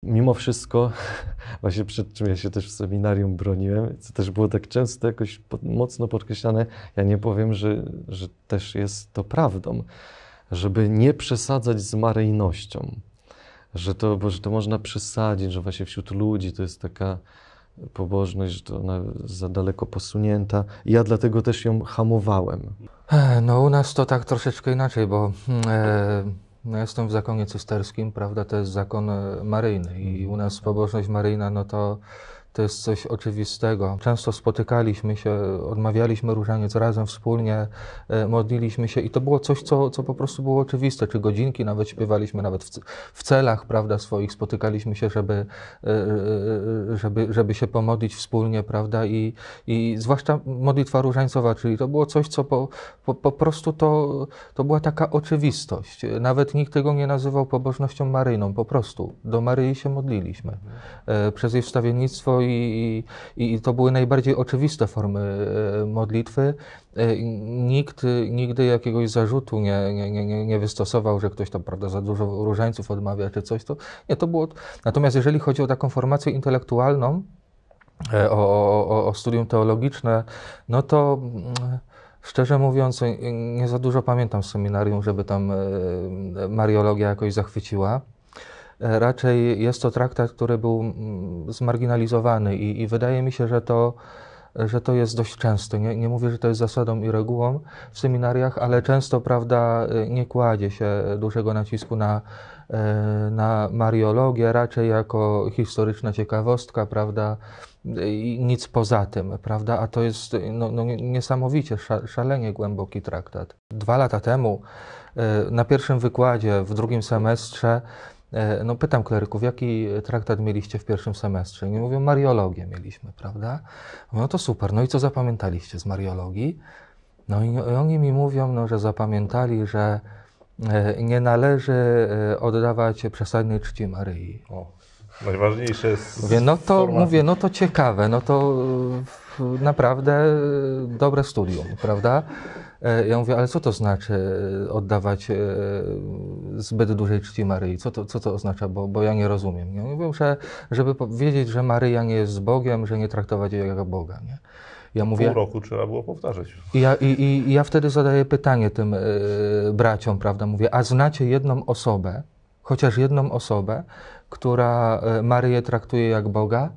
mimo wszystko, właśnie przed czym ja się też w seminarium broniłem, co też było tak często jakoś mocno podkreślane, ja nie powiem, że, że też jest to prawdą, żeby nie przesadzać z maryjnością, że to, bo, że to można przesadzić, że właśnie wśród ludzi to jest taka pobożność, że to ona za daleko posunięta. I ja dlatego też ją hamowałem. No u nas to tak troszeczkę inaczej, bo... Mm, e, no jestem w zakonie cysterskim, prawda, to jest zakon e, maryjny i u nas pobożność maryjna, no to to jest coś oczywistego. Często spotykaliśmy się, odmawialiśmy różaniec razem, wspólnie e, modliliśmy się i to było coś, co, co po prostu było oczywiste. Czy godzinki nawet śpiewaliśmy, nawet w, w celach prawda, swoich spotykaliśmy się, żeby, e, e, żeby, żeby się pomodlić wspólnie, prawda, i, i zwłaszcza modlitwa różańcowa, czyli to było coś, co po, po, po prostu to, to była taka oczywistość. Nawet nikt tego nie nazywał pobożnością maryjną, po prostu. Do Maryi się modliliśmy. Przez jej wstawiennictwo i, i, i to były najbardziej oczywiste formy e, modlitwy. E, nikt nigdy jakiegoś zarzutu nie, nie, nie, nie wystosował, że ktoś tam prawda, za dużo różańców odmawia czy coś. To, nie, to było... Natomiast jeżeli chodzi o taką formację intelektualną, e, o, o, o studium teologiczne, no to... Mm, szczerze mówiąc, nie za dużo pamiętam z seminarium, żeby tam Mariologia jakoś zachwyciła. Raczej jest to traktat, który był mm, zmarginalizowany i, i wydaje mi się, że to, że to jest dość często. Nie, nie mówię, że to jest zasadą i regułą w seminariach, ale często, prawda, y, nie kładzie się dużego nacisku na, y, na mariologię, raczej jako historyczna ciekawostka, prawda, i nic poza tym, prawda, a to jest no, no, niesamowicie, szalenie głęboki traktat. Dwa lata temu y, na pierwszym wykładzie, w drugim semestrze, E, no pytam kleryków, jaki traktat mieliście w pierwszym semestrze? I mówią, mariologię mieliśmy, prawda? Mówię, no to super, no i co zapamiętaliście z mariologii? No i oni mi mówią, no, że zapamiętali, że e, nie należy e, oddawać przesadnej czci Maryi. O. Najważniejsze jest. Mówię, no to, mówię, no to ciekawe, no to naprawdę dobre studium, prawda? Ja mówię, ale co to znaczy oddawać zbyt dużej czci Maryi. Co to, co to oznacza? Bo, bo ja nie rozumiem. Nie? Mówią, że żeby wiedzieć, że Maryja nie jest z Bogiem, że nie traktować jej jako Boga. Nie? Ja mówię, Pół roku trzeba było powtarzać. I ja, i, i, ja wtedy zadaję pytanie tym yy, braciom, prawda? Mówię, a znacie jedną osobę, chociaż jedną osobę, która e, Maryję traktuje jak Boga,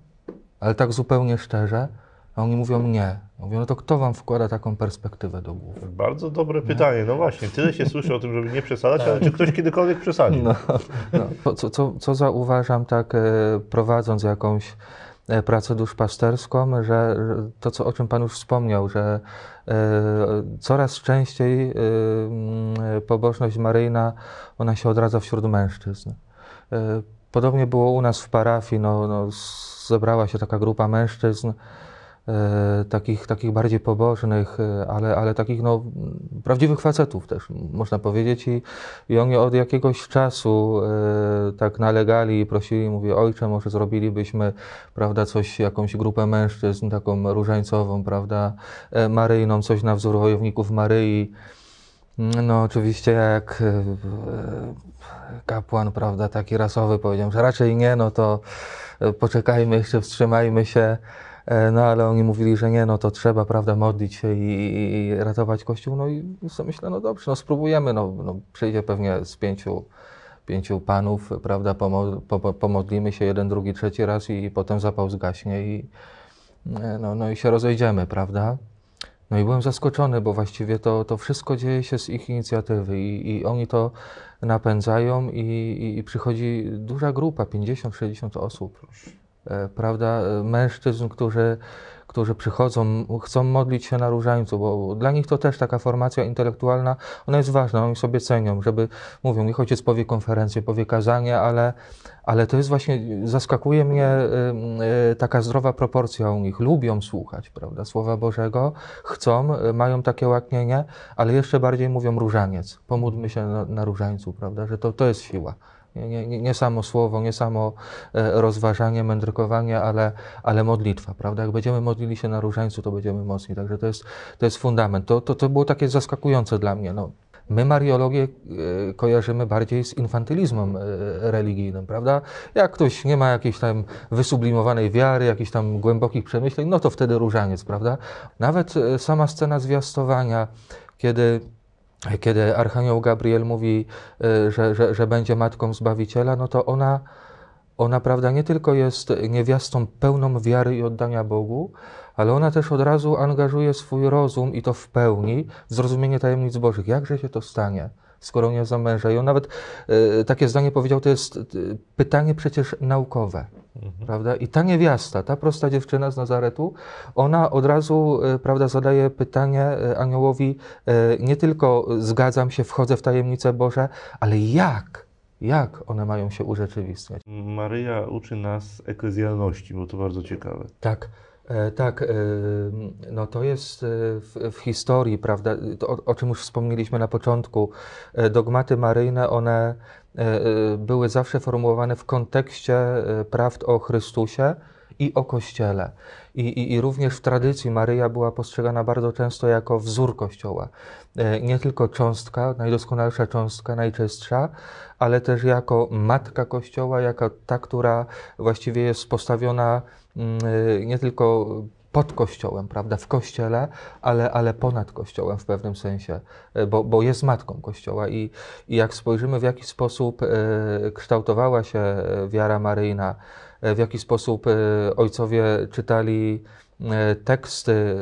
ale tak zupełnie szczerze? A oni mówią, nie, Mówię, no to kto wam wkłada taką perspektywę do głowy? Bardzo dobre nie? No. pytanie. No właśnie, tyle się słyszy o tym, żeby nie przesadzać, ale tak. czy ktoś kiedykolwiek przesadził? No, no. Co, co, co zauważam tak e, prowadząc jakąś e, pracę duszpasterską, że to, co, o czym Pan już wspomniał, że e, coraz częściej mm, pobożność maryjna, ona się odradza wśród mężczyzn. Podobnie było u nas w parafii, no, no zebrała się taka grupa mężczyzn, E, takich, takich bardziej pobożnych, e, ale, ale takich no, prawdziwych facetów też, można powiedzieć. I, I oni od jakiegoś czasu e, tak nalegali i prosili, mówię, ojcze, może zrobilibyśmy prawda, coś, jakąś grupę mężczyzn, taką różańcową, prawda, e, maryjną, coś na wzór wojowników Maryi. No oczywiście jak kapłan, prawda, taki rasowy powiedział, że raczej nie, no to poczekajmy jeszcze, wstrzymajmy się. E, no ale oni mówili, że nie, no to trzeba, prawda, modlić się i, i ratować Kościół. No i sobie myślę, no dobrze, no spróbujemy, no, no przyjdzie pewnie z pięciu, pięciu panów, prawda, pomo po, pomodlimy się jeden, drugi, trzeci raz i, potem zapał zgaśnie i e, no, no i się rozejdziemy, prawda. No i byłem zaskoczony, bo właściwie to, to wszystko dzieje się z ich inicjatywy i, i oni to napędzają i, i, i przychodzi duża grupa, 50-60 osób. E, prawda, e, mężczyzn, którzy, którzy przychodzą, chcą modlić się na różańcu, bo dla nich to też taka formacja intelektualna, ona jest ważna, oni sobie cenią, żeby, mówią, niech ojciec powie konferencję, powie kazanie, ale, ale to jest właśnie, zaskakuje mnie e, taka zdrowa proporcja u nich. Lubią słuchać, prawda, Słowa Bożego, chcą, mają takie łaknienie, ale jeszcze bardziej mówią różaniec, pomódlmy się na, na różańcu, prawda, że to, to jest siła. Nie, nie, nie, samo słowo, nie samo e, rozważanie, mędrkowanie, ale, ale modlitwa, prawda? Jak będziemy modlili się na różańcu, to będziemy mocni. Także to jest, to jest fundament. To, to, to było takie zaskakujące dla mnie. No. My mariologię e, kojarzymy bardziej z infantylizmem e, religijnym, prawda? Jak ktoś nie ma jakiejś tam wysublimowanej wiary, jakichś tam głębokich przemyśleń, no to wtedy różaniec, prawda? Nawet sama scena zwiastowania, kiedy kiedy Archanioł Gabriel mówi, y, że, że, że będzie matką Zbawiciela, no to ona, ona prawda, nie tylko jest niewiastą pełną wiary i oddania Bogu, ale ona też od razu angażuje swój rozum i to w pełni w zrozumienie tajemnic Bożych. Jakże się to stanie? skoro nie za męża. I on nawet y, takie zdanie powiedział, to jest y, pytanie przecież naukowe. Mhm. Prawda? I ta niewiasta, ta prosta dziewczyna z Nazaretu, ona od razu e, prawda, zadaje pytanie e, aniołowi, e, nie tylko zgadzam się, wchodzę w tajemnice Boże, ale jak? jak one mają się urzeczywistniać. Maryja uczy nas eklezjalności, bo to bardzo ciekawe. Tak. E, tak, e, no to jest w, w historii, prawda, o, o, czym już wspomnieliśmy na początku, dogmaty maryjne, one E, e, były zawsze formułowane w kontekście e, prawd o Chrystusie i o Kościele. I, i, I, również w tradycji Maryja była postrzegana bardzo często jako wzór Kościoła. Nie tylko cząstka, najdoskonalsza cząstka, najczystsza, ale też jako matka Kościoła, jako ta, która właściwie jest postawiona mm, nie tylko pod kościołem, prawda, w kościele, ale, ale ponad kościołem w pewnym sensie, e, bo, bo jest matką kościoła I, i jak spojrzymy w jaki sposób e, kształtowała się e, wiara maryjna, w jaki sposób ojcowie czytali E, teksty e,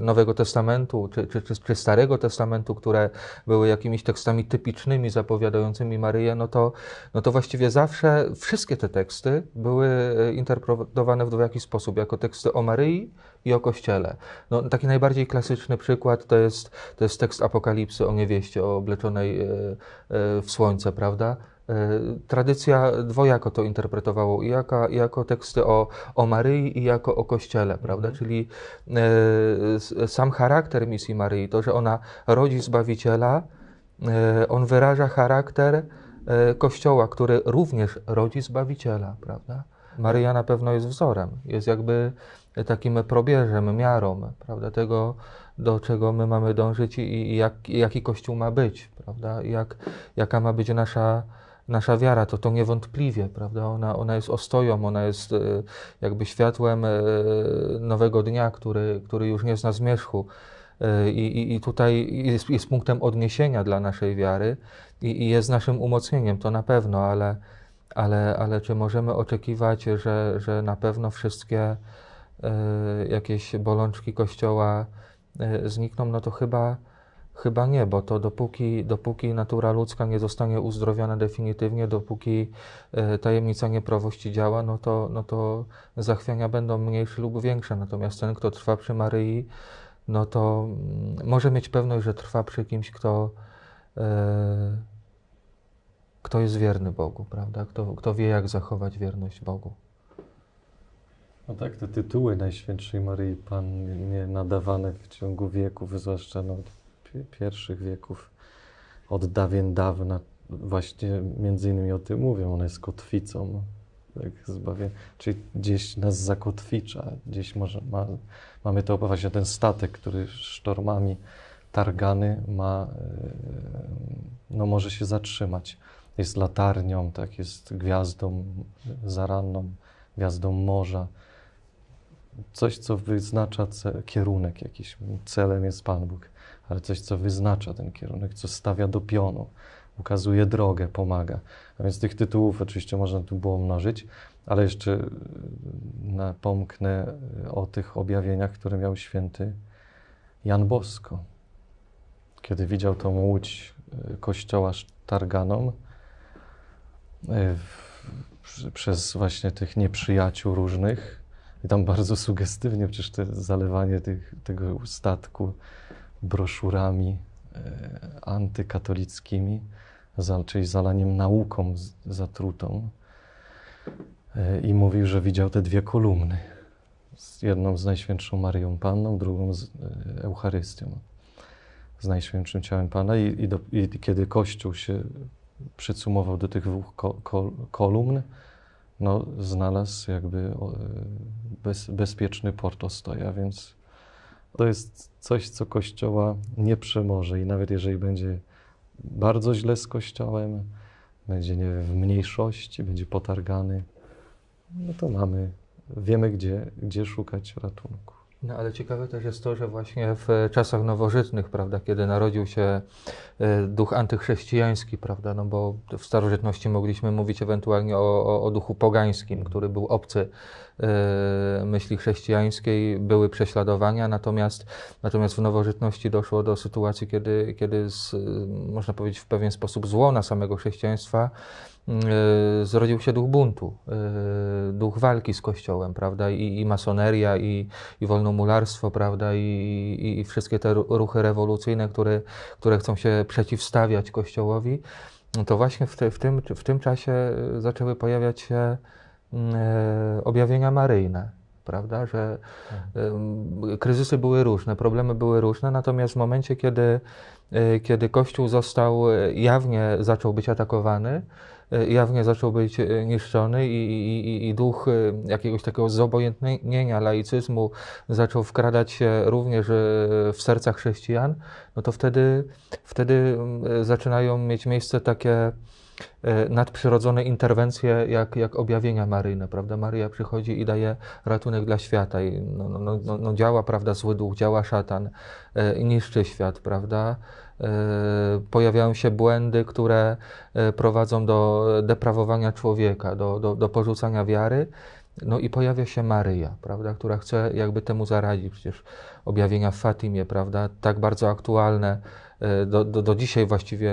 Nowego Testamentu czy, czy, czy, Starego Testamentu, które były jakimiś tekstami typicznymi, zapowiadającymi Maryję, no to, no to właściwie zawsze wszystkie te teksty były e, interpretowane w dwojaki sposób, jako teksty o Maryi i o Kościele. No, taki najbardziej klasyczny przykład to jest, to jest tekst Apokalipsy o niewieście obleczonej w słońce, prawda? E, tradycja dwojako to interpretowała i jako, jako teksty o, o Maryi, i jako o Kościele, mhm. prawda? Mm. Czyli e, sam charakter misji Maryi, to, że ona rodzi Zbawiciela, e, on wyraża charakter e, Kościoła, który również rodzi Zbawiciela, prawda? Maryja na pewno jest wzorem, jest jakby takim probierzem, miarą, prawda? Tego, do czego my mamy dążyć i, i jak, i jaki Kościół ma być, prawda? jak, jaka ma być nasza nasza wiara, to to niewątpliwie, prawda? Ona, ona jest ostoją, ona jest e, jakby światłem e, nowego dnia, który, który już nie zna zmierzchu. E, I, i, i tutaj jest, jest, punktem odniesienia dla naszej wiary i, i, jest naszym umocnieniem, to na pewno, ale, ale, ale czy możemy oczekiwać, że, że na pewno wszystkie jakieś bolączki Kościoła znikną? No to chyba Chyba nie, bo to dopóki, dopóki natura ludzka nie zostanie uzdrowiona definitywnie, dopóki e, tajemnica nieprawości działa, no to, no to zachwiania będą mniejsze lub większe. Natomiast ten, kto trwa przy Maryi, no to mm, może mieć pewność, że trwa przy kimś, kto, e, kto jest wierny Bogu, prawda? Kto, kto wie, jak zachować wierność Bogu. No tak, te tytuły Najświętszej Maryi Pannie nadawane w ciągu wieków, zwłaszcza no, pierwszych wieków od dawien dawna właśnie między innymi o tym mówią. Ona jest kotwicą tak, zbawienia. Czyli gdzieś nas zakotwicza, gdzieś może ma, mamy to właśnie ten statek, który sztormami targany ma, e, no może się zatrzymać. Jest latarnią, tak, jest gwiazdą zaranną, gwiazdą morza. Coś, co wyznacza kierunek jakiś. Celem jest Pan Bóg ale coś, co wyznacza ten kierunek, co stawia do pionu, ukazuje drogę, pomaga. A więc tych tytułów oczywiście można tu było mnożyć, ale jeszcze e, napomknę e, o tych objawieniach, które miał święty Jan Bosko. Kiedy widział tą łódź e, kościoła targaną przez właśnie tych nieprzyjaciół różnych, i tam bardzo sugestywnie przecież te zalewanie tych, tego statku broszurami e, antykatolickimi, czyli zalaniem nauką zatrutą. E, I mówił, że widział te dwie kolumny. Jedną z Najświętszą Marią Panną, drugą z e, Eucharystią. Z Najświętszym Ciałem Pana. I, i, do, i kiedy Kościół się przycumował do tych dwóch ko, ko, kolumn, no, znalazł jakby bez, bezpieczny port Ostoja, więc to jest coś, co Kościoła nie przemoże. I nawet jeżeli będzie bardzo źle z Kościołem, będzie nie wiem, w mniejszości, będzie potargany, no to mamy, wiemy gdzie, gdzie szukać ratunku. No ale ciekawe też jest to, że właśnie w czasach nowożytnych, prawda, kiedy narodził się E, duch antychrześcijański, prawda? No bo w starożytności mogliśmy mówić ewentualnie o, o, o duchu pogańskim, który był obcy e, myśli chrześcijańskiej, były prześladowania, natomiast, natomiast w nowożytności doszło do sytuacji, kiedy, kiedy z, e, można powiedzieć w pewien sposób zło na samego chrześcijaństwa E, zrodził się duch buntu, e, duch walki z Kościołem, prawda, i, i masoneria, i, i wolnomularstwo, prawda, i, i, wszystkie te ruchy rewolucyjne, które, które chcą się przeciwstawiać Kościołowi, to właśnie w, te, w, tym, w tym czasie e, zaczęły pojawiać się mm, objawienia maryjne, prawda, że kryzysy były różne, problemy były różne, natomiast w momencie, kiedy, kiedy Kościół został jawnie, zaczął być atakowany, E, jawnie zaczął być e, niszczony i, i, i duch e, jakiegoś takiego zobojętnienia laicyzmu zaczął wkradać się również w serca chrześcijan, no to wtedy, wtedy mm, zaczynają mieć miejsce takie nadprzyrodzone interwencje, jak, jak objawienia Maryjne, prawda? Maryja przychodzi i daje ratunek dla świata i no, no, no, no, no działa, prawda, zły duch, działa szatan, niszczy świat, prawda? E, pojawiają się błędy, które e, prowadzą do deprawowania człowieka, do, do, do porzucania wiary. No i pojawia się Maryja, prawda, która chce jakby temu zaradzić. Przecież objawienia w Fatimie, prawda, tak bardzo aktualne, e, do, do, do dzisiaj właściwie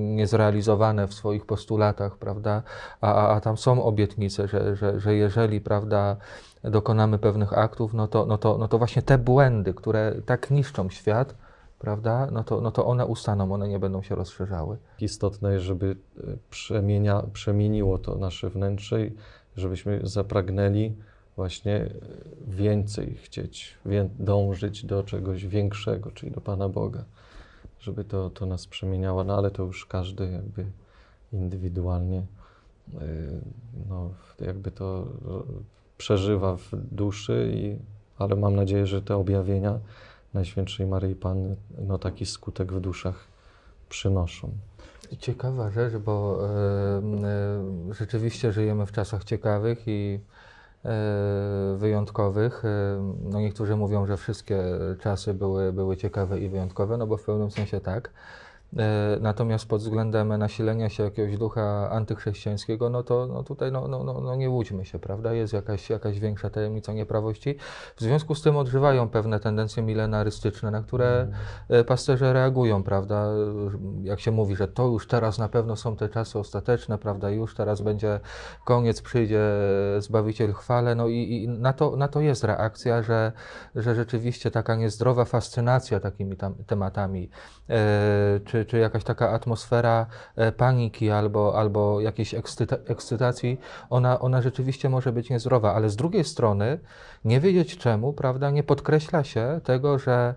niezrealizowane w swoich postulatach, prawda, a, a, a tam są obietnice, że, że, że jeżeli, prawda, dokonamy pewnych aktów, no to, no, to, no to właśnie te błędy, które tak niszczą świat, prawda, no to, no to one ustaną, one nie będą się rozszerzały. Istotne jest, żeby e, przemienia, przemieniło to nasze wnętrze i żebyśmy zapragnęli właśnie e, więcej chcieć, wię, dążyć do czegoś większego, czyli do Pana Boga, żeby to, to nas przemieniało, no ale to już każdy jakby indywidualnie e, no, jakby to przeżywa w duszy, i, ale mam nadzieję, że te objawienia Najświętszej Maryi Panny no, taki skutek w duszach przynoszą. Ciekawa rzecz, bo e, e, rzeczywiście żyjemy w czasach ciekawych i e, wyjątkowych. No niektórzy mówią, że wszystkie czasy były, były ciekawe i wyjątkowe, no bo w pewnym sensie tak. E, natomiast pod względem nasilenia się jakiegoś ducha antychrześcijańskiego, no to no tutaj no, no, no, no, nie łudźmy się, prawda? Jest jakaś, jakaś większa tajemnica nieprawości. W związku z tym odżywają pewne tendencje milenarystyczne, na które mm. e, pasterze reagują, prawda? Jak się mówi, że to już teraz na pewno są te czasy ostateczne, prawda? Już teraz będzie koniec, przyjdzie Zbawiciel chwale. No i, i na, to, na to jest reakcja, że, że rzeczywiście taka niezdrowa fascynacja takimi tam tematami, yy, czy czy, czy jakaś taka atmosfera e, paniki albo, albo jakiejś ekscyta ekscytacji, ona, ona rzeczywiście może być niezdrowa, ale z drugiej strony nie wiedzieć czemu, prawda, nie podkreśla się tego, że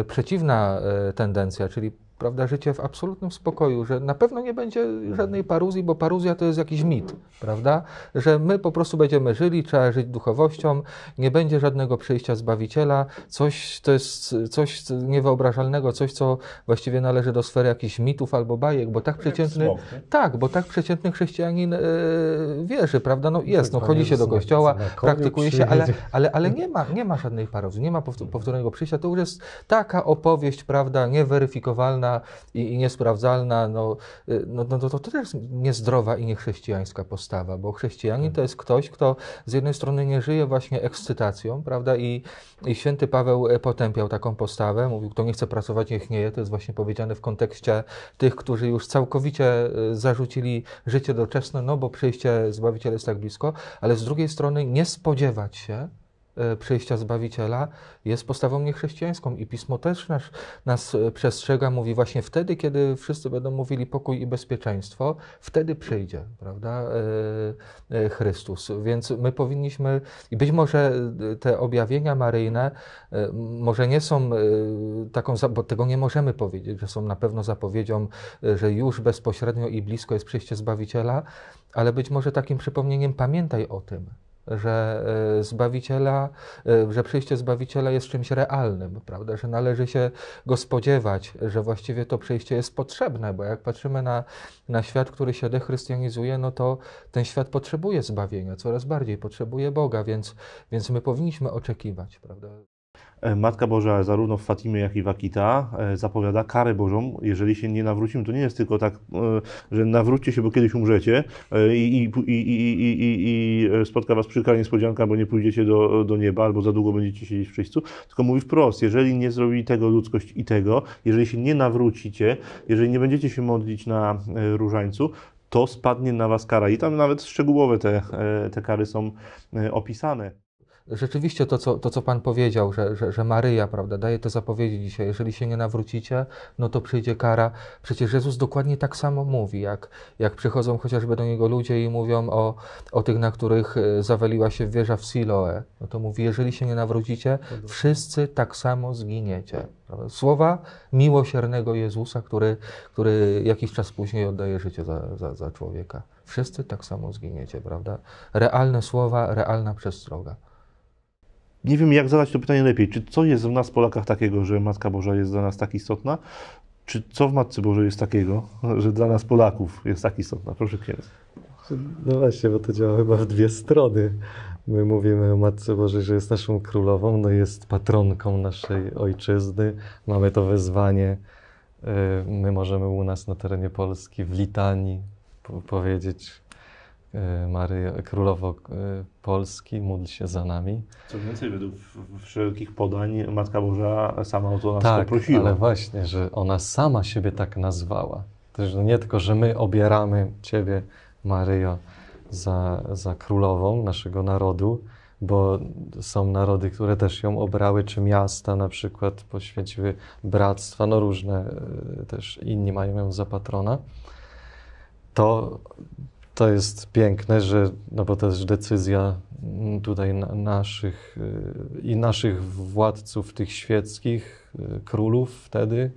e, przeciwna e, tendencja, czyli prawda, życie w absolutnym spokoju, że na pewno nie będzie żadnej paruzji, bo paruzja to jest jakiś mit, prawda, że my po prostu będziemy żyli, trzeba żyć duchowością, nie będzie żadnego przyjścia Zbawiciela, coś to jest coś niewyobrażalnego, coś, co właściwie należy do sfery jakichś mitów albo bajek, bo tak przeciętny, tak, bo tak przeciętny chrześcijanin yy, wierzy, prawda, no jest, no chodzi się do kościoła, praktykuje się, ale, ale, ale nie, ma, nie ma żadnej paruzji, nie ma powtórnego przyjścia, to już jest taka opowieść, prawda, nieweryfikowalna, i, i niesprawdzalna, no, y, no, no to, to też niezdrowa i niechrześcijańska postawa, bo chrześcijanin mhm. to jest ktoś, kto z jednej strony nie żyje właśnie ekscytacją, prawda, i, i święty Paweł e, potępiał taką postawę, mówił, kto nie chce pracować, niech nie je, to jest właśnie powiedziane w kontekście tych, którzy już całkowicie e, zarzucili życie doczesne, no bo przyjście Zbawiciel jest tak blisko, ale z drugiej strony nie spodziewać się, E, przyjścia Zbawiciela jest postawą niechrześcijańską i Pismo też nas, nas e, przestrzega, mówi właśnie wtedy, kiedy wszyscy będą mówili pokój i bezpieczeństwo, wtedy przyjdzie, prawda, e, Chrystus. Więc my powinniśmy, i być może te objawienia maryjne może nie są taką, bo tego nie możemy powiedzieć, że są na pewno zapowiedzią, że już bezpośrednio i blisko jest przyjście Zbawiciela, ale być może takim przypomnieniem pamiętaj o tym, że e, Zbawiciela, e, że przyjście Zbawiciela jest czymś realnym, prawda, że należy się go spodziewać, że właściwie to przejście jest potrzebne, bo jak patrzymy na, na świat, który się dechrystianizuje, no to ten świat potrzebuje zbawienia, coraz bardziej potrzebuje Boga, więc, więc my powinniśmy oczekiwać, prawda. E, Matka Boża zarówno w Fatimie, jak i w Akita e, zapowiada karę Bożą. Jeżeli się nie nawrócimy, to nie jest tylko tak, e, że nawróćcie się, bo kiedyś umrzecie i, i, i, i spotka was przykra niespodzianka, bo nie pójdziecie do, do nieba albo za długo będziecie siedzieć w przyjściu. Tylko mówi wprost, jeżeli nie zrobi tego ludzkość i tego, jeżeli się nie nawrócicie, jeżeli nie będziecie się modlić na różańcu, to spadnie na was kara. I tam nawet szczegółowe te, te kary są opisane rzeczywiście to, co, to, co Pan powiedział, że, że, że Maryja, prawda, daje te zapowiedzi dzisiaj, jeżeli się nie nawrócicie, no to przyjdzie kara. Przecież Jezus dokładnie tak samo mówi, jak, jak przychodzą chociażby do Niego ludzie i mówią o, o tych, na których e, zawaliła się wieża w Siloe. No to mówi, jeżeli się nie nawrócicie, wszyscy tak samo zginiecie. Prawda? Słowa miłosiernego Jezusa, który, który jakiś czas później oddaje życie za, za, za człowieka. Wszyscy tak samo zginiecie, prawda? Realne słowa, realna przestroga nie wiem, jak zadać to pytanie lepiej. Czy co jest w nas, Polakach, takiego, że Matka Boża jest dla nas tak istotna? Czy co w Matce Bożej jest takiego, że dla nas, Polaków, jest tak istotna? Proszę księdza. No właśnie, bo to działa chyba w dwie strony. My mówimy o Matce Bożej, że jest naszą królową, no jest patronką naszej ojczyzny. Mamy to wezwanie. Y, my możemy u nas na terenie Polski w litanii powiedzieć E, Maryjo, Królowo e, Polski, módl się za nami. Co więcej, według wszelkich podań Matka Boża sama o to nas tak, poprosiła. ale właśnie, że ona sama siebie tak nazwała. Też nie tylko, że my obieramy Ciebie, Maryjo, za, za królową naszego narodu, bo są narody, które też ją obrały, czy miasta na przykład poświęciły bractwa, no różne e, też inni mają ją za patrona, to to jest piękne, że, no bo też decyzja mm, tutaj naszych y, i naszych władców, tych świeckich, y, królów wtedy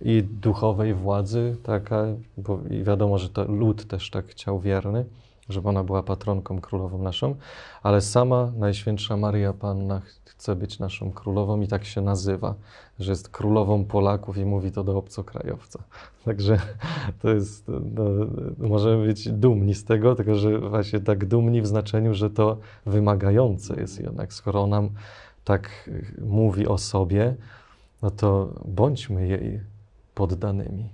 i duchowej władzy taka, bo i wiadomo, że to lud też tak chciał wierny, żeby ona była patronką królową naszą, ale sama Najświętsza Maria Panna chce być naszą królową i tak się nazywa, że jest królową Polaków i mówi to do obcokrajowca. Także to jest, no, no, możemy być dumni z tego, tylko że właśnie tak dumni w znaczeniu, że to wymagające jest jednak, skoro ona tak mówi o sobie, no to bądźmy jej poddanymi,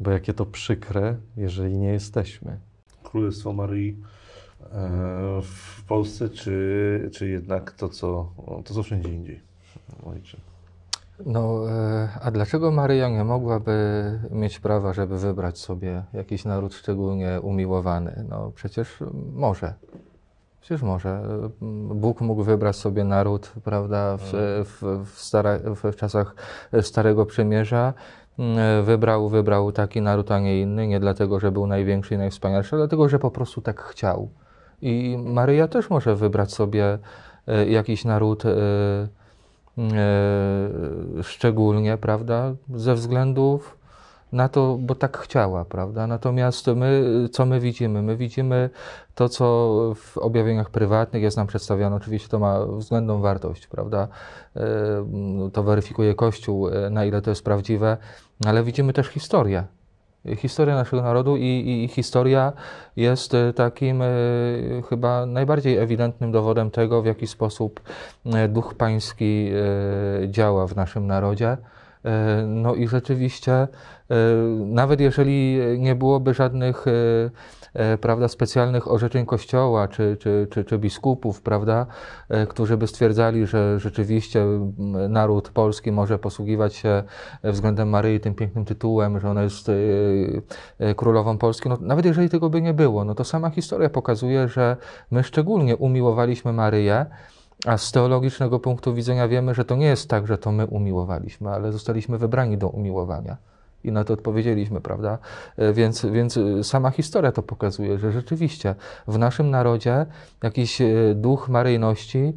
bo jakie to przykre, jeżeli nie jesteśmy. Królestwo Maryi e, w Polsce, czy, czy jednak to co, to, co wszędzie indziej? Ojcze. No, e, a dlaczego Maryja nie mogłaby mieć prawa, żeby wybrać sobie jakiś naród szczególnie umiłowany? No, przecież może. Przecież może. Bóg mógł wybrać sobie naród, prawda, w, mhm. w, w, stara, w czasach Starego Przymierza E, wybrał, wybrał taki naród, a nie inny, nie dlatego, że był największy i najwspanialszy, ale dlatego, że po prostu tak chciał. I Maryja też może wybrać sobie e, jakiś naród e, szczególnie, prawda, ze względów na to, bo tak chciała, prawda? Natomiast my, co my widzimy? My widzimy to, co w objawieniach prywatnych jest nam przedstawiane. Oczywiście to ma względną wartość, prawda? E, to weryfikuje Kościół, e, na ile to jest prawdziwe, ale widzimy też historię. Historia naszego narodu i, i historia jest e, takim chyba najbardziej ewidentnym dowodem tego, w jaki sposób duch pański działa w naszym narodzie. E, no i rzeczywiście, e, nawet jeżeli nie byłoby żadnych e, prawda, specjalnych orzeczeń Kościoła czy, czy, czy, czy biskupów, prawda, którzy by stwierdzali, że rzeczywiście naród polski może posługiwać się względem Maryi tym pięknym tytułem, że ona jest królową Polski. No, nawet jeżeli tego by nie było, no to sama historia pokazuje, że my szczególnie umiłowaliśmy Maryję. A z teologicznego punktu widzenia wiemy, że to nie jest tak, że to my umiłowaliśmy, ale zostaliśmy wybrani do umiłowania. I na to odpowiedzieliśmy, prawda? E, więc, więc e, sama historia to pokazuje, że rzeczywiście w naszym narodzie jakiś e, duch maryjności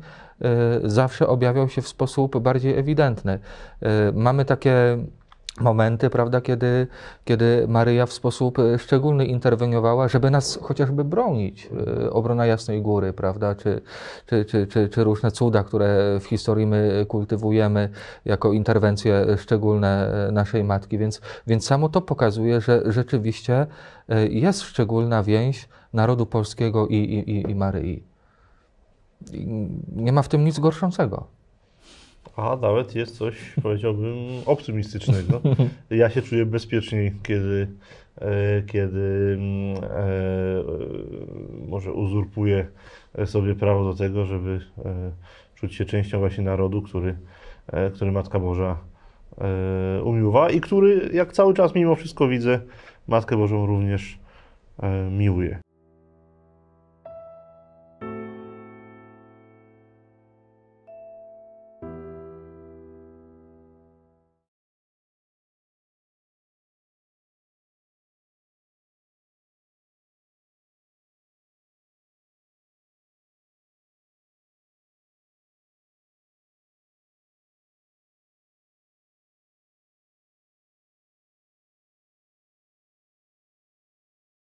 zawsze objawiał się w sposób bardziej ewidentny. Mamy takie momenty, prawda, kiedy, kiedy Maryja w sposób e, szczególny interweniowała, żeby nas chociażby bronić. E, obrona Jasnej Góry, prawda, czy, czy, czy, czy, czy różne cuda, które w historii my kultywujemy jako interwencje szczególne e, naszej Matki. Więc, więc samo to pokazuje, że rzeczywiście jest szczególna więź narodu polskiego i, i, i Maryi. Nie ma w tym nic gorszącego a nawet jest coś, powiedziałbym, optymistycznego. Ja się czuję bezpieczniej, kiedy, e, kiedy mm, e, może uzurpuję sobie prawo do tego, żeby e, czuć się częścią właśnie narodu, który, który Matka Boża umiłowa i który, jak cały czas mimo wszystko widzę, Matkę Bożą również miłuje.